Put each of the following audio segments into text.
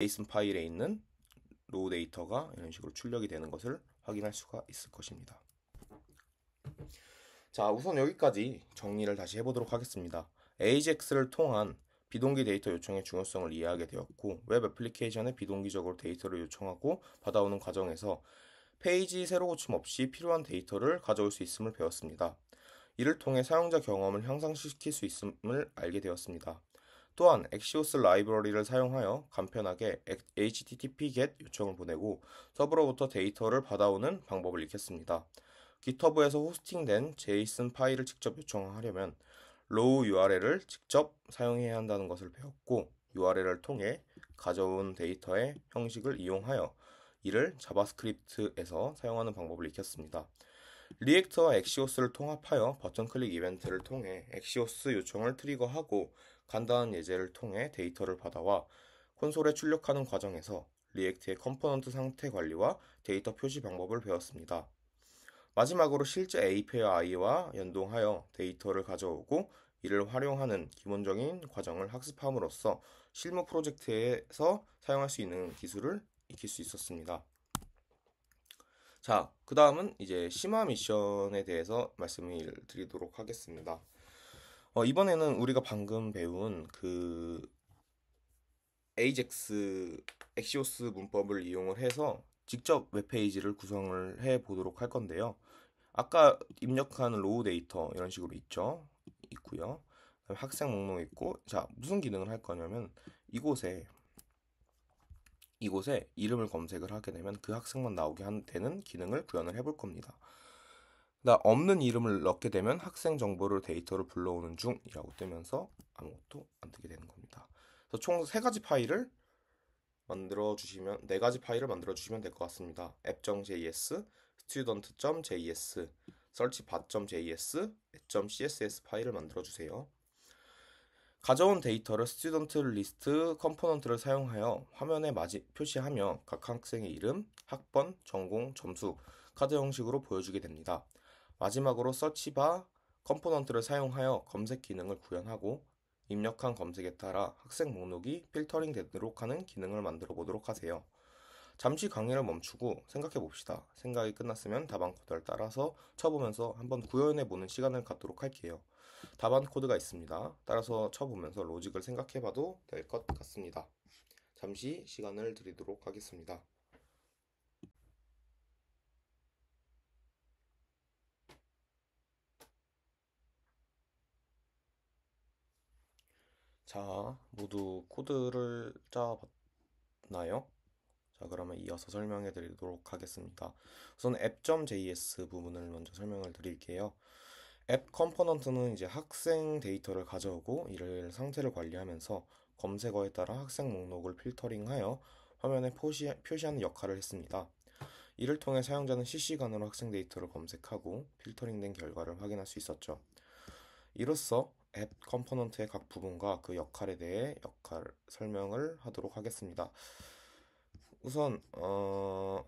제이슨 파일에 있는 로우 데이터가 이런 식으로 출력이 되는 것을 확인할 수가 있을 것입니다. 자, 우선 여기까지 정리를 다시 해보도록 하겠습니다. AJAX를 통한 비동기 데이터 요청의 중요성을 이해하게 되었고, 웹 애플리케이션에 비동기적으로 데이터를 요청하고 받아오는 과정에서 페이지 새로 고침 없이 필요한 데이터를 가져올 수 있음을 배웠습니다. 이를 통해 사용자 경험을 향상시킬 수 있음을 알게 되었습니다. 또한 엑시오스 라이브러리를 사용하여 간편하게 http get 요청을 보내고 서버로부터 데이터를 받아오는 방법을 익혔습니다. g i t h u b 에서 호스팅된 JSON 파일을 직접 요청하려면 row URL을 직접 사용해야 한다는 것을 배웠고 URL을 통해 가져온 데이터의 형식을 이용하여 이를 자바스크립트에서 사용하는 방법을 익혔습니다. 리액트와 엑시오스를 통합하여 버튼 클릭 이벤트를 통해 엑시오스 요청을 트리거하고 간단한 예제를 통해 데이터를 받아와 콘솔에 출력하는 과정에서 리액트의 컴포넌트 상태 관리와 데이터 표시 방법을 배웠습니다. 마지막으로 실제 a p i 와 연동하여 데이터를 가져오고 이를 활용하는 기본적인 과정을 학습함으로써 실무 프로젝트에서 사용할 수 있는 기술을 익힐 수 있었습니다. 자, 그 다음은 이제 심화 미션에 대해서 말씀을 드리도록 하겠습니다. 어, 이번에는 우리가 방금 배운 그 AJAX 엑시오스 문법을 이용을 해서 직접 웹페이지를 구성을 해 보도록 할 건데요. 아까 입력한 로우 데이터 이런 식으로 있죠. 있고요. 학생 목록 있고 자, 무슨 기능을 할 거냐면 이곳에 이곳에 이름을 검색을 하게 되면 그 학생만 나오게 되는 기능을 구현을 해 볼 겁니다. 그 없는 이름을 넣게 되면 학생 정보를 데이터로 불러오는 중이라고 뜨면서 아무것도 안 뜨게 되는 겁니다. 그래서 총 세 가지 파일을 만들어 주시면 네 가지 파일을 만들어 주시면 될 것 같습니다. app.js, student.js, searchbat.js, .css 파일을 만들어 주세요. 가져온 데이터를 s t u d 스튜던트 리스트 컴포넌트를 사용하여 화면에 마지, 표시하며 각 학생의 이름, 학번, 전공, 점수, 카드 형식으로 보여주게 됩니다. 마지막으로 서치바 컴포넌트를 사용하여 검색 기능을 구현하고 입력한 검색에 따라 학생 목록이 필터링 되도록 하는 기능을 만들어 보도록 하세요. 잠시 강의를 멈추고 생각해 봅시다. 생각이 끝났으면 답안 코드를 따라서 쳐보면서 한번 구현해 보는 시간을 갖도록 할게요. 답안 코드가 있습니다. 따라서 쳐보면서 로직을 생각해 봐도 될 것 같습니다. 잠시 시간을 드리도록 하겠습니다. 자, 모두 코드를 짜봤나요? 자, 그러면 이어서 설명해 드리도록 하겠습니다. 우선 app.js 부분을 먼저 설명을 드릴게요. 앱 컴포넌트는 이제 학생 데이터를 가져오고 이를 상태를 관리하면서 검색어에 따라 학생 목록을 필터링하여 화면에 표시, 표시하는 역할을 했습니다. 이를 통해 사용자는 실시간으로 학생 데이터를 검색하고 필터링된 결과를 확인할 수 있었죠. 이로써 앱 컴포넌트의 각 부분과 그 역할에 대해 역할 설명을 하도록 하겠습니다. 우선 어,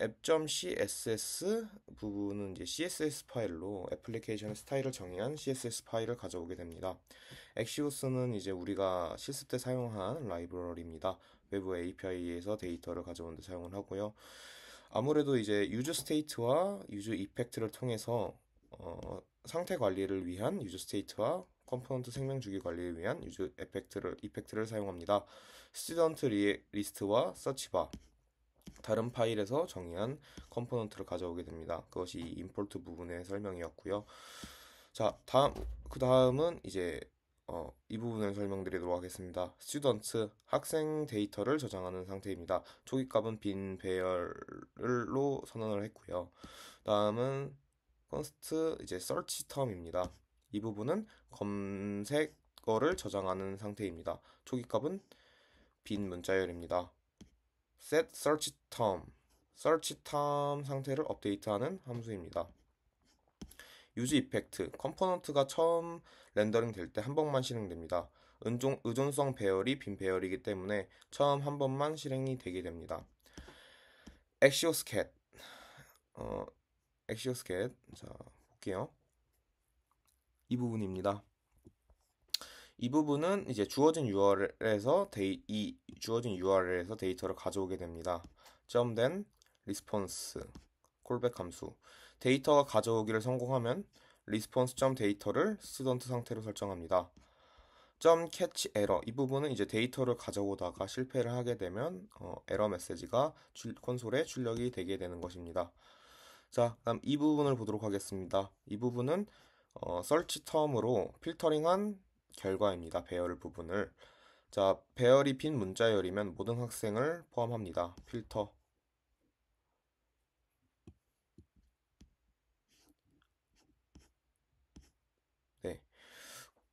앱.css 부분은 이제 css 파일로 애플리케이션 의 스타일을 정의한 css 파일을 가져오게 됩니다. 엑시오스는 이제 우리가 실습 때 사용한 라이브러리입니다. 외부 API에서 데이터를 가져온데 사용을 하고요. 아무래도 이제 유즈 스테이트와 유즈 이펙트를 통해서 어, 상태 관리를 위한 유저 스테이트와 컴포넌트 생명 주기 관리를 위한 유저 에펙트를 이펙트를 사용합니다. 스튜던트 리, 리스트와 서치바 다른 파일에서 정의한 컴포넌트를 가져오게 됩니다. 그것이 이 임포트 부분의 설명이었고요. 자, 다음 그 다음은 이제 어, 이 부분을 설명드리도록 하겠습니다. 스튜던트 학생 데이터를 저장하는 상태입니다. 초기값은 빈 배열로 선언을 했고요. 다음은 const 이제 search term입니다. 이 부분은 검색어를 저장하는 상태입니다. 초기 값은 빈 문자열입니다. set search term search term 상태를 업데이트하는 함수입니다. 유지 이펙트 컴포넌트가 처음 렌더링 될 때 한 번만 실행됩니다. 은종, 의존성 배열이 빈 배열이기 때문에 처음 한 번만 실행이 되게 됩니다. 엑시오스캣 어, 엑시오스켓 자 볼게요. 이 부분입니다. 이 부분은 이제 주어진 URL에서 데이 이 주어진 URL에서 데이터를 가져오게 됩니다. 점된 리스폰스 콜백 함수 데이터가 가져오기를 성공하면 리스폰스 점 데이터를 스던트 상태로 설정합니다. 점 캐치 에러 이 부분은 이제 데이터를 가져오다가 실패를 하게 되면 어, 에러 메시지가 줄, 콘솔에 출력이 되게 되는 것입니다. 자, 다음이 부분을 보도록 하겠습니다. 이 부분은 어, search 텀으로 필터링한 결과입니다. 배열 부분을. 자, 배열이 빈 문자열이면 모든 학생을 포함합니다. 필터. 네.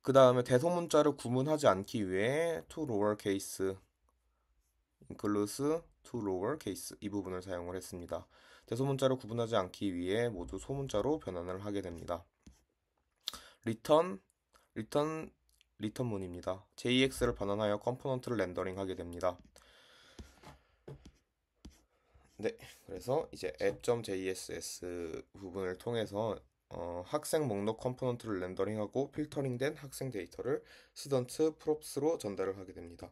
그 다음에 대소문자를 구분하지 않기 위해 to lowercase includes to lower case 이 부분을 사용을 했습니다. 대소문자로 구분하지 않기 위해 모두 소문자로 변환을 하게 됩니다. return, return, return 문입니다. JX를 변환하여 컴포넌트를 렌더링하게 됩니다. 네, 그래서 이제 app.jss 부분을 통해서 어, 학생 목록 컴포넌트를 렌더링하고 필터링된 학생 데이터를 students p r o p s 로 전달을 하게 됩니다.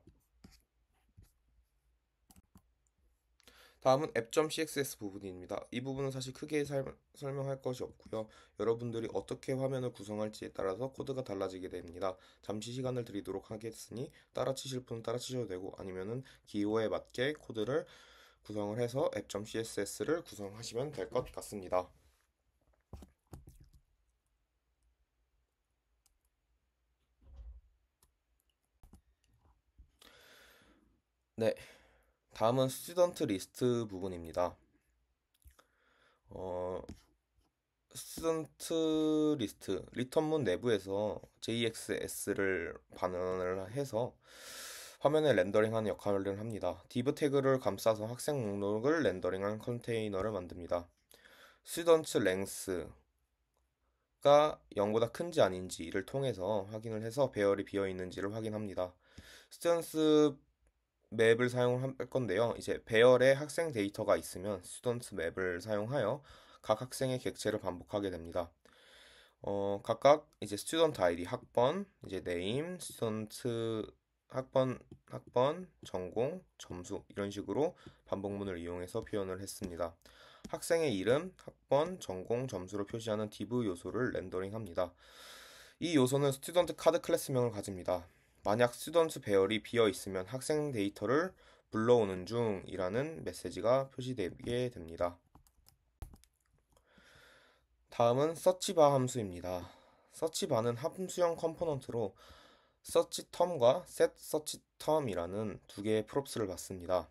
다음은 app.css 부분입니다. 이 부분은 사실 크게 살, 설명할 것이 없고요. 여러분들이 어떻게 화면을 구성할지에 따라서 코드가 달라지게 됩니다. 잠시 시간을 드리도록 하겠으니 따라 치실 분은 따라 치셔도 되고 아니면은 기호에 맞게 코드를 구성을 해서 app.css를 구성하시면 될 것 같습니다. 네. 다음은 스튜던트 리스트 부분입니다. 어, 스튜던트 리스트, 리턴문 내부에서 JXS를 반응을 해서 화면에 렌더링하는 역할을 합니다. 디브 태그를 감싸서 학생 목록을 렌더링한 컨테이너를 만듭니다. 스튜던트 랭스 가 0보다 큰지 아닌지를 통해서 확인을 해서 배열이 비어 있는지를 확인합니다. 스튜던트 맵을 사용할 건데요. 이제 배열에 학생 데이터가 있으면 스튜던트 맵을 사용하여 각 학생의 객체를 반복하게 됩니다. 어, 각각 이제 스튜던트 아이디 학번, 이제 네임, 스튜던트 학번, 학번, 전공, 점수 이런 식으로 반복문을 이용해서 표현을 했습니다. 학생의 이름, 학번, 전공, 점수로 표시하는 div 요소를 렌더링합니다. 이 요소는 스튜던트 카드 클래스명을 가집니다. 만약 스던트 배열이 비어 있으면 학생 데이터를 불러오는 중이라는 메시지가 표시되게 됩니다. 다음은 서치바 함수입니다. 서치바는 함수형 컴포넌트로 서치텀과 setSearchTerm이라는 두 개의 프롭스를 받습니다.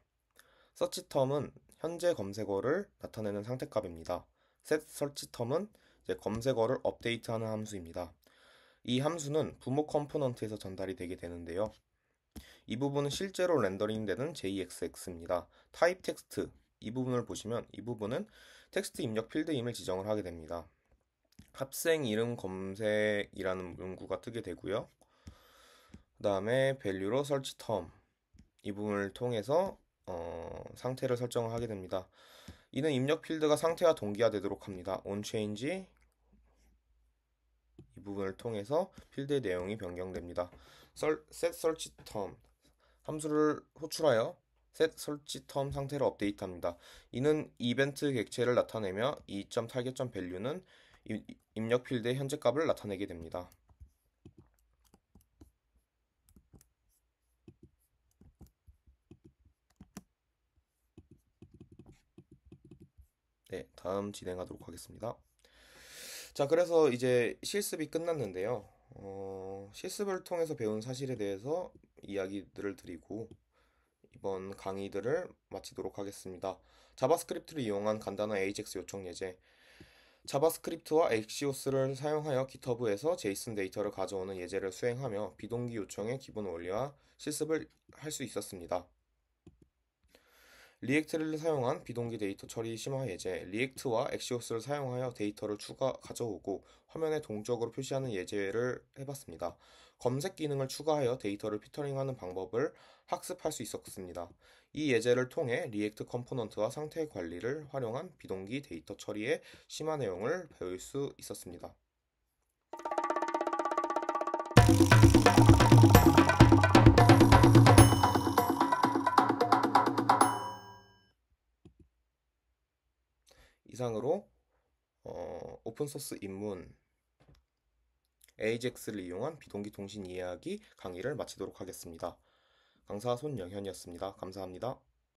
서치텀은 현재 검색어를 나타내는 상태값입니다. setSearchTerm은 검색어를 업데이트하는 함수입니다. 이 함수는 부모 컴포넌트에서 전달이 되게 되는데요. 이 부분은 실제로 렌더링되는 JXX입니다. 타입 텍스트 이 부분을 보시면 이 부분은 텍스트 입력 필드임을 지정을 하게 됩니다. 합생 이름 검색이라는 문구가 뜨게 되고요. 그 다음에 밸류로 설치 텀이 부분을 통해서 어, 상태를 설정을 하게 됩니다. 이는 입력 필드가 상태와 동기화되도록 합니다. onChange 부분을 통해서 필드의 내용이 변경됩니다. setSearch term 함수를 호출하여 setSearchTerm 상태로 업데이트합니다. 이는 이벤트 객체를 나타내며 이점 타겟점 밸류는 입력 필드의 현재 값을 나타내게 됩니다. 네, 다음 진행하도록 하겠습니다. 자, 그래서 이제 실습이 끝났는데요. 어, 실습을 통해서 배운 사실에 대해서 이야기들을 드리고 이번 강의들을 마치도록 하겠습니다. 자바스크립트를 이용한 간단한 AJAX 요청 예제. 자바스크립트와 엑시오스를 사용하여 GitHub에서 JSON 데이터를 가져오는 예제를 수행하며 비동기 요청의 기본 원리와 실습을 할 수 있었습니다. 리액트를 사용한 비동기 데이터 처리 심화 예제, 리액트와 엑시오스를 사용하여 데이터를 추가 가져오고 화면에 동적으로 표시하는 예제를 해봤습니다. 검색 기능을 추가하여 데이터를 피터링하는 방법을 학습할 수 있었습니다. 이 예제를 통해 리액트 컴포넌트와 상태 관리를 활용한 비동기 데이터 처리의 심화 내용을 배울 수 있었습니다. 이상으로 어, 오픈소스 입문 AJAX를 이용한 비동기 통신 이해하기 강의를 마치도록 하겠습니다. 강사 손영현이었습니다. 감사합니다.